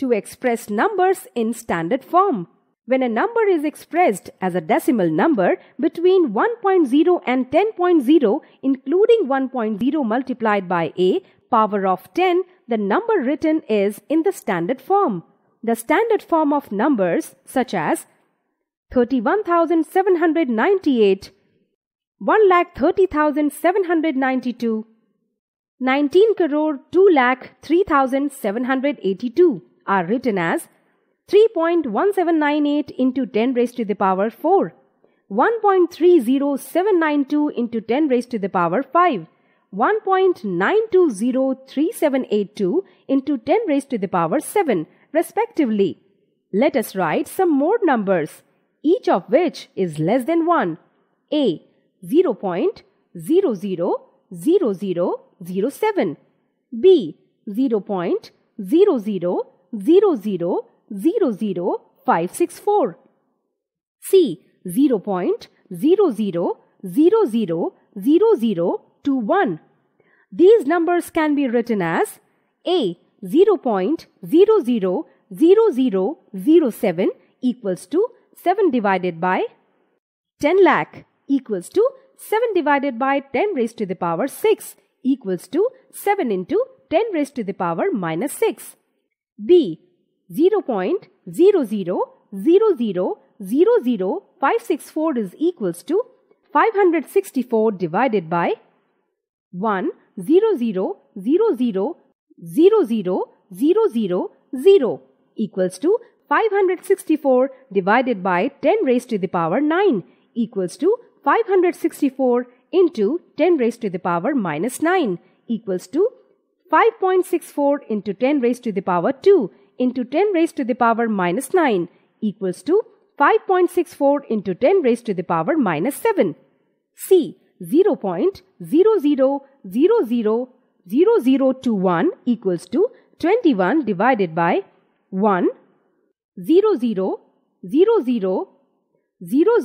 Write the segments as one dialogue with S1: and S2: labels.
S1: to express numbers in standard form. When a number is expressed as a decimal number between 1.0 and 10.0, including 1.0 multiplied by a power of 10, the number written is in the standard form. The standard form of numbers such as 31,798, 1,30,792, 19 crore 2 lakh 3782 are written as 3.1798 into 10 raised to the power 4, 1.30792 into 10 raised to the power 5, 1.9203782 into 10 raised to the power 7 respectively. Let us write some more numbers, each of which is less than 1. A 0.000007 B 0.0000 0000564. C 0.00000021. These numbers can be written as A 0.000007 equals to 7 divided by 10 lakh equals to 7 divided by 10 raised to the power 6 equals to 7 into 10 raised to the power minus 6. B. zero point zero zero zero zero zero five six four is equals to 564 divided by 1 equals to 564 divided by 10 raised to the power 9 equals to 564 into 10 raised to the power minus 9 equals to 5.64 into 10 raised to the power 2 into 10 raised to the power minus 9 equals to 5.64 into 10 raised to the power minus 7. C 0.00000021 equals to 21 divided by 1 0 0 0 0 0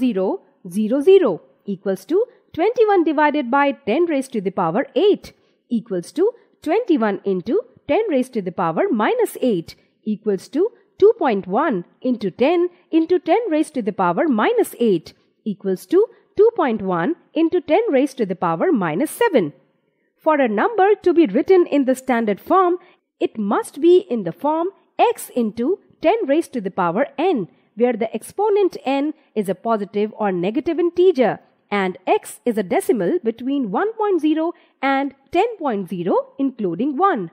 S1: 0 0 0 equals to 21 divided by 10 raised to the power 8 equals to 21 into 10 raised to the power minus 8 equals to 2.1 into 10 into 10 raised to the power minus 8 equals to 2.1 into 10 raised to the power minus 7. For a number to be written in the standard form, it must be in the form x into 10 raised to the power n, where the exponent n is a positive or negative integer and x is a decimal between 1.0 and 10.0 including 1.